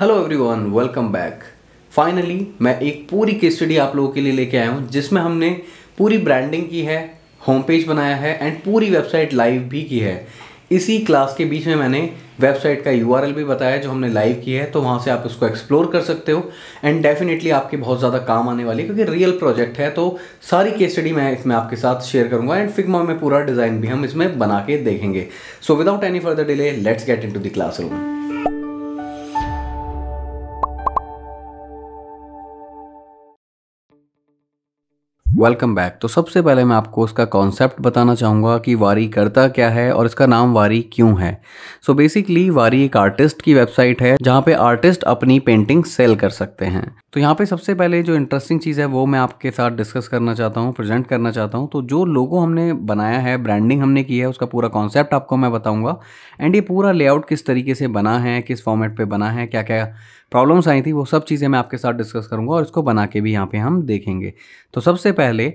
hello everyone welcome back finally मैं एक पूरी केस स्टडी आप लोगों के लिए लेके आया हूँ जिसमें हमने पूरी ब्रांडिंग की है होम पेज बनाया है एंड पूरी वेबसाइट लाइव भी की है इसी क्लास के बीच में मैंने वेबसाइट का यू भी बताया जो हमने लाइव की है तो वहाँ से आप उसको एक्सप्लोर कर सकते हो एंड डेफिनेटली आपके बहुत ज़्यादा काम आने वाली है क्योंकि रियल प्रोजेक्ट है तो सारी केस स्टडी मैं इसमें आपके साथ शेयर करूँगा एंड फिगमा में पूरा डिज़ाइन भी हम इसमें बना के देखेंगे so without any further delay let's get into the classroom welcome back तो सबसे पहले मैं आपको उसका कॉन्सेप्ट बताना चाहूँगा कि वारी करता क्या है और इसका नाम वारी क्यों है सो so बेसिकली वारी एक आर्टिस्ट की वेबसाइट है जहाँ पे आर्टिस्ट अपनी पेंटिंग सेल कर सकते हैं तो यहाँ पे सबसे पहले जो इंटरेस्टिंग चीज़ है वो मैं आपके साथ डिस्कस करना चाहता हूँ प्रेजेंट करना चाहता हूँ तो जो लोगों हमने बनाया है ब्रांडिंग हमने की है उसका पूरा कॉन्सेप्ट आपको मैं बताऊँगा एंड ये पूरा लेआउट किस तरीके से बना है किस फॉर्मेट पर बना है क्या क्या प्रॉब्लम्स आई थी वो सब चीज़ें मैं आपके साथ डिस्कस करूँगा और इसको बना के भी यहाँ पे हम देखेंगे तो सबसे पहले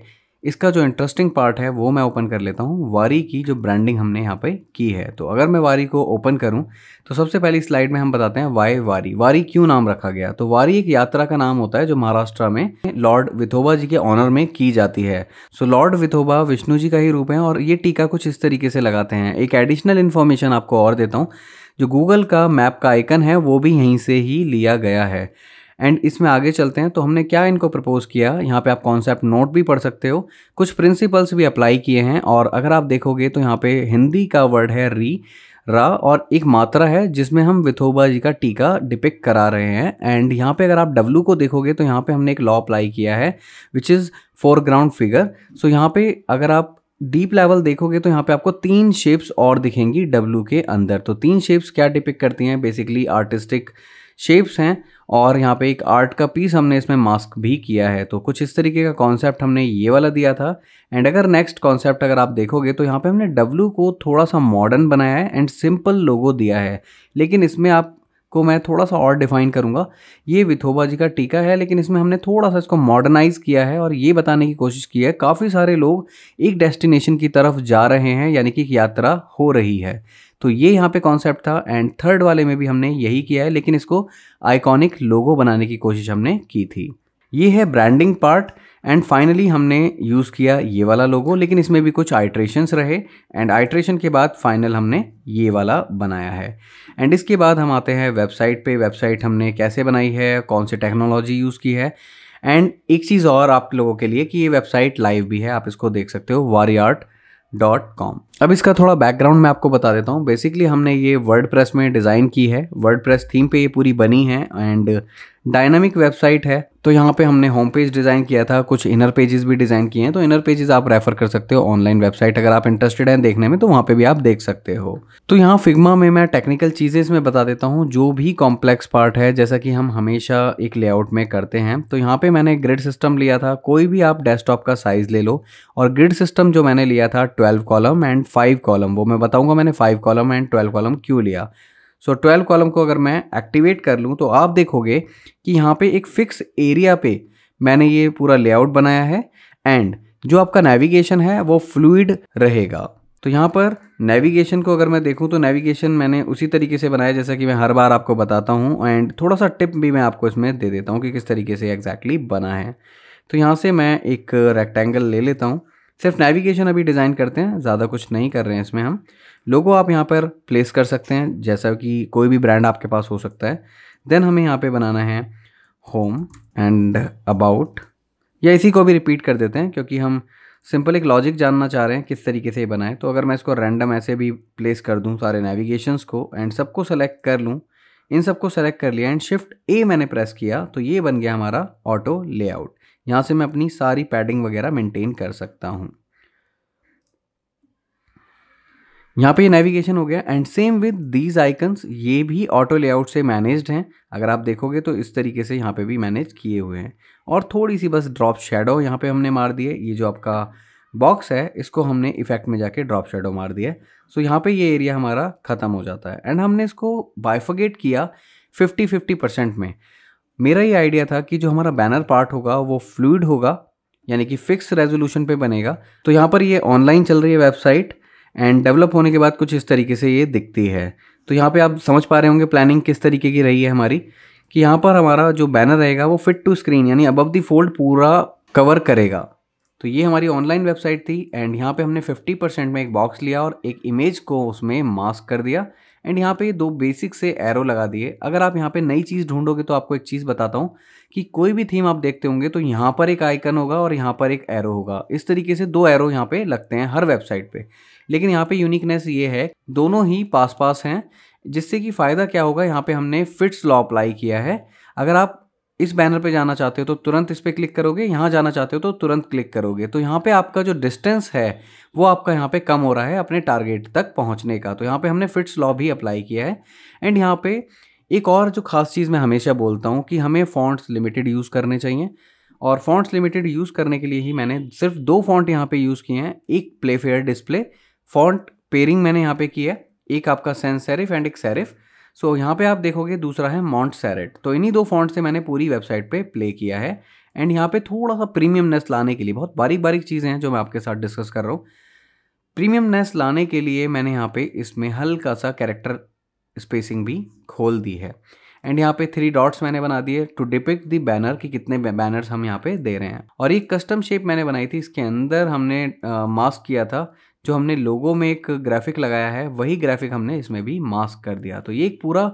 इसका जो इंटरेस्टिंग पार्ट है वो मैं ओपन कर लेता हूँ वारी की जो ब्रांडिंग हमने यहाँ पे की है तो अगर मैं वारी को ओपन करूँ तो सबसे पहली स्लाइड में हम बताते हैं वाई वारी वारी क्यों नाम रखा गया तो वारी एक यात्रा का नाम होता है जो महाराष्ट्र में लॉर्ड विथोबा जी के ऑनर में की जाती है सो लॉर्ड विथोबा विष्णु जी का ही रूप है और ये टीका कुछ इस तरीके से लगाते हैं एक एडिशनल इन्फॉर्मेशन आपको और देता हूँ जो गूगल का मैप का आइकन है वो भी यहीं से ही लिया गया है एंड इसमें आगे चलते हैं तो हमने क्या इनको प्रपोज किया यहाँ पे आप कॉन्सेप्ट नोट भी पढ़ सकते हो कुछ प्रिंसिपल्स भी अप्लाई किए हैं और अगर आप देखोगे तो यहाँ पे हिंदी का वर्ड है री रा और एक मात्रा है जिसमें हम विथोबा जी का टीका डिपिक करा रहे हैं एंड यहाँ पे अगर आप डब्लू को देखोगे तो यहाँ पे हमने एक लॉ अप्लाई किया है which is foreground figure so यहाँ पे अगर आप डीप लेवल देखोगे तो यहाँ पे आपको तीन शेप्स और दिखेंगी डब्लू के अंदर तो तीन शेप्स क्या डिपिक करती हैं बेसिकली आर्टिस्टिक शेप्स हैं और यहाँ पे एक आर्ट का पीस हमने इसमें मास्क भी किया है तो कुछ इस तरीके का कॉन्सेप्ट हमने ये वाला दिया था एंड अगर नेक्स्ट कॉन्सेप्ट अगर आप देखोगे तो यहाँ पे हमने डब्लू को थोड़ा सा मॉडर्न बनाया है एंड सिंपल लोगो दिया है लेकिन इसमें आप को मैं थोड़ा सा और डिफाइन करूँगा ये विथोबा जी का टीका है लेकिन इसमें हमने थोड़ा सा इसको मॉडर्नाइज़ किया है और ये बताने की कोशिश की है काफ़ी सारे लोग एक डेस्टिनेशन की तरफ जा रहे हैं यानी कि यात्रा हो रही है तो ये यहाँ पे कॉन्सेप्ट था एंड थर्ड वाले में भी हमने यही किया है लेकिन इसको आइकॉनिक लोगो बनाने की कोशिश हमने की थी ये है ब्रांडिंग पार्ट एंड फाइनली हमने यूज़ किया ये वाला लोगो लेकिन इसमें भी कुछ आइट्रेशंस रहे एंड आइट्रेशन के बाद फाइनल हमने ये वाला बनाया है एंड इसके बाद हम आते हैं वेबसाइट पे वेबसाइट हमने कैसे बनाई है कौन सी टेक्नोलॉजी यूज़ की है एंड एक चीज़ और आप लोगों के लिए कि ये वेबसाइट लाइव भी है आप इसको देख सकते हो वारी आर्ट डॉट कॉम अब इसका थोड़ा बैकग्राउंड मैं आपको बता देता हूँ बेसिकली हमने ये वर्ड में डिज़ाइन की है वर्ड थीम पे ये पूरी बनी है एंड डायनामिक वेबसाइट है तो यहाँ पे हमने होम पेज डिज़ाइन किया था कुछ इनर पेजेस भी डिज़ाइन किए हैं तो इनर पेजेस आप रेफर कर सकते हो ऑनलाइन वेबसाइट अगर आप इंटरेस्टेड हैं देखने में तो वहाँ पे भी आप देख सकते हो तो यहाँ फिग्मा में मैं टेक्निकल चीज़ें इसमें बता देता हूँ जो भी कॉम्प्लेक्स पार्ट है जैसा कि हम हमेशा एक लेआउट में करते हैं तो यहाँ पर मैंने ग्रिड सिस्टम लिया था कोई भी आप डेस्कटॉप का साइज़ ले लो और ग्रिड सिस्टम जो मैंने लिया था twelve column and five column वो मैं बताऊंगा मैंने five column and twelve column क्यों लिया सो ट्वेल्व कॉलम को अगर मैं एक्टिवेट कर लूँ तो आप देखोगे कि यहाँ पे एक फिक्स एरिया पे मैंने ये पूरा लेआउट बनाया है एंड जो आपका नेविगेशन है वो फ्लूड रहेगा तो यहाँ पर नेविगेशन को अगर मैं देखूँ तो नेविगेशन मैंने उसी तरीके से बनाया जैसा कि मैं हर बार आपको बताता हूँ एंड थोड़ा सा टिप भी मैं आपको इसमें दे देता हूँ कि किस तरीके से एग्जैक्टली exactly बना है तो यहाँ से मैं एक रेक्टेंगल ले लेता हूँ सिर्फ नेविगेशन अभी डिज़ाइन करते हैं ज़्यादा कुछ नहीं कर रहे हैं इसमें हम लोगो आप यहाँ पर प्लेस कर सकते हैं जैसा कि कोई भी ब्रांड आपके पास हो सकता है देन हमें यहाँ पे बनाना है होम एंड अबाउट या इसी को भी रिपीट कर देते हैं क्योंकि हम सिंपल एक लॉजिक जानना चाह रहे हैं किस तरीके से ये बनाए तो अगर मैं इसको रैंडम ऐसे भी प्लेस कर दूँ सारे नेविगेशंस को एंड सबको सेलेक्ट कर लूँ इन सबको सेलेक्ट कर लिया एंड शिफ्ट ए मैंने प्रेस किया तो ये बन गया हमारा ऑटो लेआउट यहाँ से मैं अपनी सारी पैडिंग वगैरह मेंटेन कर सकता हूँ यहाँ पे ये नेविगेशन हो गया and same with these icons ये भी ऑटो लेआउट से मैनेज्ड हैं अगर आप देखोगे तो इस तरीके से यहाँ पे भी मैनेज किए हुए हैं और थोड़ी सी बस ड्रॉप शेडो यहाँ पे हमने मार दिए ये जो आपका बॉक्स है इसको हमने इफेक्ट में जाके ड्रॉप शेडो मार दिया सो so, यहाँ पे ये एरिया हमारा ख़त्म हो जाता है एंड हमने इसको बाइफोगेट किया फिफ्टी फिफ्टी परसेंट में मेरा ये आइडिया था कि जो हमारा बैनर पार्ट होगा वो फ्लूड होगा यानी कि फिक्स रेजोल्यूशन पे बनेगा तो यहाँ पर ये ऑनलाइन चल रही है वेबसाइट एंड डेवलप होने के बाद कुछ इस तरीके से ये दिखती है तो यहाँ पे आप समझ पा रहे होंगे प्लानिंग किस तरीके की रही है हमारी कि यहाँ पर हमारा जो बैनर रहेगा वो फिट टू स्क्रीन यानी अबव दी फोल्ड पूरा कवर करेगा तो ये हमारी ऑनलाइन वेबसाइट थी एंड यहाँ पे हमने 50% में एक बॉक्स लिया और एक इमेज को उसमें मास्क कर दिया एंड यहाँ पे ये दो बेसिक से एरो लगा दिए अगर आप यहाँ पे नई चीज़ ढूंढोगे तो आपको एक चीज़ बताता हूँ कि कोई भी थीम आप देखते होंगे तो यहाँ पर एक आइकन होगा और यहाँ पर एक एरो होगा इस तरीके से दो एरो यहाँ पे लगते हैं हर वेबसाइट पे लेकिन यहाँ पे यूनिकनेस ये है दोनों ही पास पास हैं जिससे कि फ़ायदा क्या होगा यहाँ पे हमने फिट्स लॉ अप्लाई किया है अगर आप इस बैनर पे जाना चाहते हो तो तुरंत इस पर क्लिक करोगे यहाँ जाना चाहते हो तो तुरंत क्लिक करोगे तो यहाँ पे आपका जो डिस्टेंस है वो आपका यहाँ पे कम हो रहा है अपने टारगेट तक पहुँचने का तो यहाँ पे हमने फिट्स लॉ भी अप्लाई किया है एंड यहाँ पे एक और जो खास चीज़ मैं हमेशा बोलता हूँ कि हमें फॉन्ट्स लिमिटेड यूज़ करने चाहिए और फॉन्ट्स लिमिटेड यूज़ करने के लिए ही मैंने सिर्फ दो फॉन्ट यहाँ पर यूज़ किए हैं एक प्लेफेयर डिस्प्ले फॉन्ट पेयरिंग मैंने यहाँ पर की है एक आपका सेंस सेरिफ एंड एक सेरिफ सो so, यहाँ पे आप देखोगे दूसरा है मॉन्ट सैरेट तो इन्हीं दो फॉन्ट से मैंने पूरी वेबसाइट पे प्ले किया है एंड यहाँ पे थोड़ा सा प्रीमियमनेस लाने के लिए बहुत बारीक बारीक चीज़ें हैं जो मैं आपके साथ डिस्कस कर रहा हूँ प्रीमियमनेस लाने के लिए मैंने यहाँ पे इसमें हल्का सा कैरेक्टर स्पेसिंग भी खोल दी है एंड यहाँ पे थ्री डॉट्स मैंने बना दिए टू डिपिक्ट दी बैनर कि कितने बैनर्स हम यहाँ पे दे रहे हैं और एक कस्टम शेप मैंने बनाई थी इसके अंदर हमने मास्क किया था जो हमने लोगों में एक ग्राफिक लगाया है वही ग्राफिक हमने इसमें भी मास्क कर दिया तो ये एक पूरा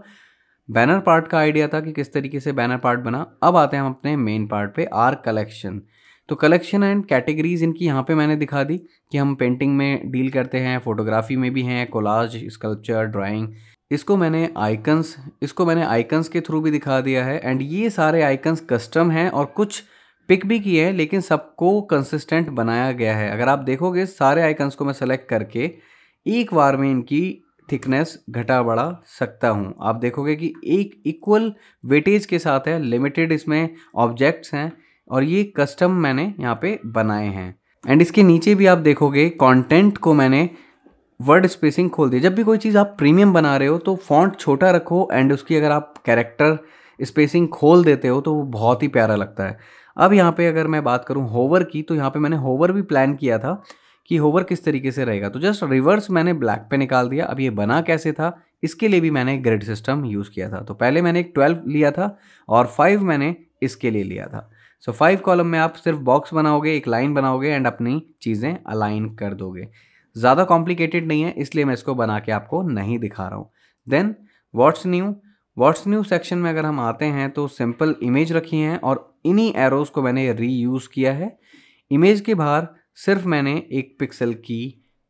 बैनर पार्ट का आइडिया था कि किस तरीके से बैनर पार्ट बना अब आते हैं हम अपने मेन पार्ट पे आर कलेक्शन तो कलेक्शन एंड कैटेगरीज इनकी यहाँ पे मैंने दिखा दी कि हम पेंटिंग में डील करते हैं फोटोग्राफी में भी हैं कोलाज स्कल्पचर ड्राइंग इसको मैंने आइकन्स इसको मैंने आइकन्स के थ्रू भी दिखा दिया है एंड ये सारे आइकन्स कस्टम हैं और कुछ पिक भी किए हैं लेकिन सबको कंसिस्टेंट बनाया गया है अगर आप देखोगे सारे आइकन्स को मैं सेलेक्ट करके एक बार में इनकी थिकनेस घटा बढ़ा सकता हूँ आप देखोगे कि एक इक्वल वेटेज के साथ है लिमिटेड इसमें ऑब्जेक्ट्स हैं और ये कस्टम मैंने यहाँ पे बनाए हैं एंड इसके नीचे भी आप देखोगे कंटेंट को मैंने वर्ड स्पेसिंग खोल दी जब भी कोई चीज़ आप प्रीमियम बना रहे हो तो फॉन्ट छोटा रखो एंड उसकी अगर आप कैरेक्टर स्पेसिंग खोल देते हो तो वो बहुत ही प्यारा लगता है अब यहाँ पे अगर मैं बात करूँ होवर की तो यहाँ पे मैंने होवर भी प्लान किया था कि होवर किस तरीके से रहेगा तो जस्ट रिवर्स मैंने ब्लैक पे निकाल दिया अब ये बना कैसे था इसके लिए भी मैंने ग्रेड सिस्टम यूज़ किया था तो पहले मैंने एक ट्वेल्व लिया था और फाइव मैंने इसके लिए लिया था सो फाइव कॉलम में आप सिर्फ बॉक्स बनाओगे एक लाइन बनाओगे एंड अपनी चीज़ें अलाइन कर दोगे ज़्यादा कॉम्प्लिकेटेड नहीं है इसलिए मैं इसको बना के आपको नहीं दिखा रहा हूँ then what's new what's new section में अगर हम आते हैं तो सिंपल इमेज रखी हैं और इन्हीं एरोज़ को मैंने रीयूज़ किया है इमेज के बाहर सिर्फ मैंने एक पिक्सल की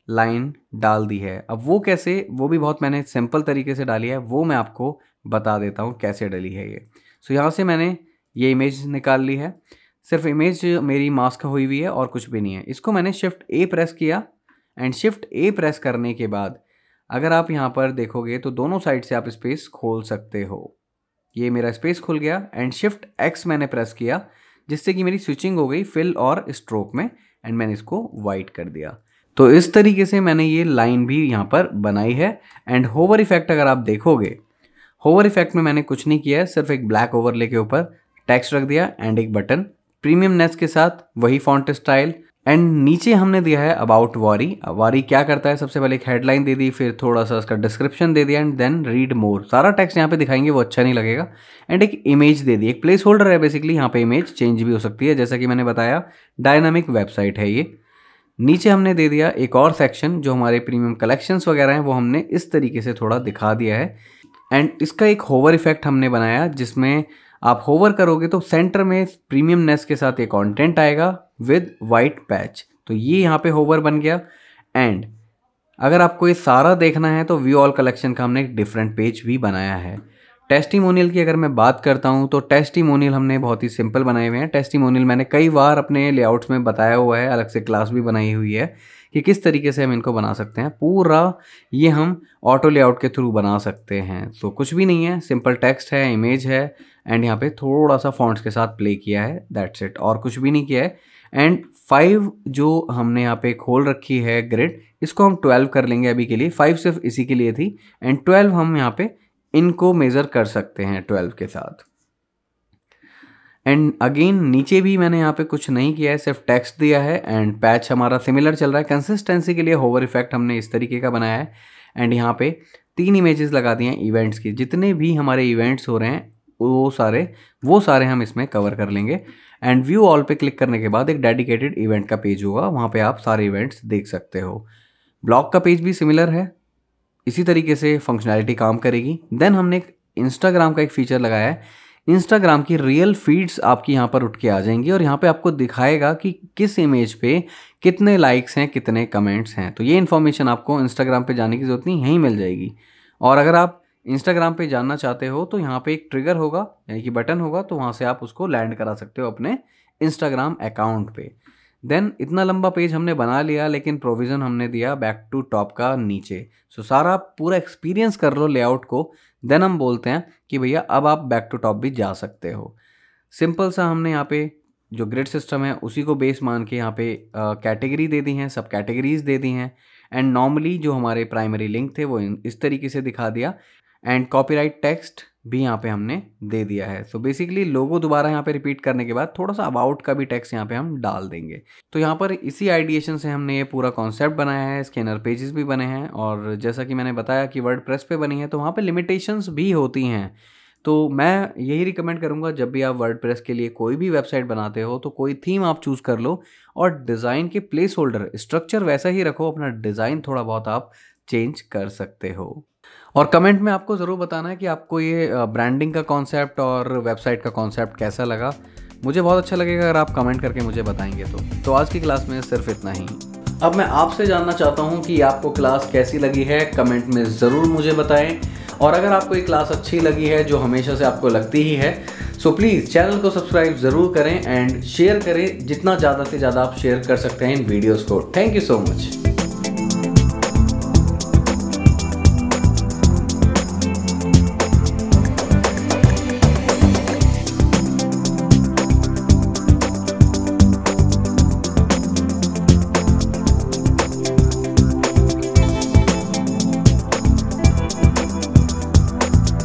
लाइन डाल दी है अब वो कैसे वो भी बहुत मैंने सिंपल तरीके से डाली है वो मैं आपको बता देता हूँ कैसे डली है ये सो so, यहाँ से मैंने ये इमेज निकाल ली है सिर्फ इमेज मेरी मास्क हुई हुई है और कुछ भी नहीं है इसको मैंने शिफ्ट ए प्रेस किया एंड शिफ्ट ए प्रेस करने के बाद अगर आप यहाँ पर देखोगे तो दोनों साइड से आप स्पेस खोल सकते हो ये मेरा स्पेस खुल गया एंड शिफ्ट एक्स मैंने प्रेस किया जिससे कि मेरी स्विचिंग हो गई फिल और स्ट्रोक में एंड मैंने इसको वाइट कर दिया तो इस तरीके से मैंने ये लाइन भी यहाँ पर बनाई है एंड होवर इफेक्ट अगर आप देखोगे होवर इफेक्ट में मैंने कुछ नहीं किया है सिर्फ एक ब्लैक ओवर के ऊपर टैक्स रख दिया एंड एक बटन प्रीमियम नेस के साथ वही फॉन्ट स्टाइल एंड नीचे हमने दिया है अबाउट वारी वारी क्या करता है सबसे पहले एक हेडलाइन दे दी फिर थोड़ा सा उसका डिस्क्रिप्शन दे दिया एंड देन रीड मोर सारा टेक्स्ट यहाँ पे दिखाएंगे वो अच्छा नहीं लगेगा एंड एक इमेज दे दी एक प्लेस होल्डर है बेसिकली यहाँ पे इमेज चेंज भी हो सकती है जैसा कि मैंने बताया डायनामिक वेबसाइट है ये नीचे हमने दे दिया एक और सेक्शन जो हमारे प्रीमियम कलेक्शंस वगैरह हैं वो हमने इस तरीके से थोड़ा दिखा दिया है एंड इसका एक होवर इफेक्ट हमने बनाया जिसमें आप होवर करोगे तो सेंटर में प्रीमियमनेस के साथ ये कंटेंट आएगा विद वाइट पैच तो ये यहाँ पे होवर बन गया एंड अगर आपको ये सारा देखना है तो व्यू ऑल कलेक्शन का हमने एक डिफरेंट पेज भी बनाया है टेस्टीमोनियल की अगर मैं बात करता हूँ तो टेस्टिमोनियल हमने बहुत ही सिंपल बनाए हुए हैं टेस्टीमोनियल मैंने कई बार अपने लेआउट्स में बताया हुआ है अलग से क्लास भी बनाई हुई है कि किस तरीके से हम इनको बना सकते हैं पूरा ये हम ऑटो लेआउट के थ्रू बना सकते हैं तो कुछ भी नहीं है सिंपल टेक्स्ट है इमेज है एंड यहाँ पे थोड़ा सा फॉन्ट्स के साथ प्ले किया है दैट्स इट और कुछ भी नहीं किया है एंड फाइव जो हमने यहाँ पे खोल रखी है ग्रिड इसको हम ट्वेल्व कर लेंगे अभी के लिए फाइव सिर्फ इसी के लिए थी एंड ट्वेल्व हम यहाँ पे इनको मेज़र कर सकते हैं ट्वेल्व के साथ एंड अगेन नीचे भी मैंने यहाँ पे कुछ नहीं किया है सिर्फ टेक्स्ट दिया है एंड पैच हमारा सिमिलर चल रहा है कंसिस्टेंसी के लिए होवर इफेक्ट हमने इस तरीके का बनाया है एंड यहाँ पे तीन इमेजेस लगा दिए हैं इवेंट्स की जितने भी हमारे इवेंट्स हो रहे हैं वो सारे वो सारे हम इसमें कवर कर लेंगे एंड व्यू ऑल पे क्लिक करने के बाद एक डेडिकेटेड इवेंट का पेज होगा वहाँ पे आप सारे इवेंट्स देख सकते हो ब्लॉग का पेज भी सिमिलर है इसी तरीके से फंक्शनैलिटी काम करेगी देन हमने एक इंस्टाग्राम का एक फीचर लगाया है इंस्टाग्राम की रियल फीड्स आपकी यहाँ पर उठ के आ जाएंगी और यहाँ पे आपको दिखाएगा कि किस इमेज पे कितने लाइक्स हैं कितने कमेंट्स हैं तो ये इन्फॉर्मेशन आपको इंस्टाग्राम पे जाने की ज़रूरत नहीं यहीं मिल जाएगी और अगर आप इंस्टाग्राम पे जानना चाहते हो तो यहाँ पे एक ट्रिगर होगा यानी कि बटन होगा तो वहाँ से आप उसको लैंड करा सकते हो अपने इंस्टाग्राम अकाउंट पे देन इतना लंबा पेज हमने बना लिया लेकिन प्रोविज़न हमने दिया बैक टू टॉप का नीचे सो so, सारा पूरा एक्सपीरियंस कर लो लेआउट को देन हम बोलते हैं कि भैया अब आप बैक टू टॉप भी जा सकते हो सिंपल सा हमने यहाँ पे जो ग्रिड सिस्टम है उसी को बेस मान के यहाँ पे कैटेगरी दे दी हैं सब कैटेगरीज दे दी हैं एंड नॉर्मली जो हमारे प्राइमरी लिंक थे वो इस तरीके से दिखा दिया एंड कॉपीराइट टेक्स्ट भी यहाँ पे हमने दे दिया है सो बेसिकली लोगो दोबारा यहाँ पे रिपीट करने के बाद थोड़ा सा अबाउट का भी टेक्स्ट यहाँ पे हम डाल देंगे तो यहाँ पर इसी आइडिएशन से हमने ये पूरा कॉन्सेप्ट बनाया है स्कैनर पेजेस भी बने हैं और जैसा कि मैंने बताया कि वर्ड प्रेस पे बनी है तो वहाँ पर लिमिटेशंस भी होती हैं तो मैं यही रिकमेंड करूँगा जब भी आप वर्ड प्रेस के लिए कोई भी वेबसाइट बनाते हो तो कोई थीम आप चूज़ कर लो और डिज़ाइन के प्लेस होल्डर स्ट्रक्चर वैसा ही रखो अपना डिज़ाइन थोड़ा बहुत आप चेंज कर सकते हो और कमेंट में आपको ज़रूर बताना है कि आपको ये ब्रांडिंग का कॉन्सेप्ट और वेबसाइट का कॉन्सेप्ट कैसा लगा मुझे बहुत अच्छा लगेगा अगर आप कमेंट करके मुझे बताएंगे तो तो आज की क्लास में सिर्फ इतना ही अब मैं आपसे जानना चाहता हूँ कि आपको क्लास कैसी लगी है कमेंट में ज़रूर मुझे बताएं और अगर आपको ये क्लास अच्छी लगी है जो हमेशा से आपको लगती ही है सो प्लीज़ चैनल को सब्सक्राइब ज़रूर करें एंड शेयर करें जितना ज़्यादा से ज़्यादा आप शेयर कर सकते हैं इन वीडियोज़ को थैंक यू सो मच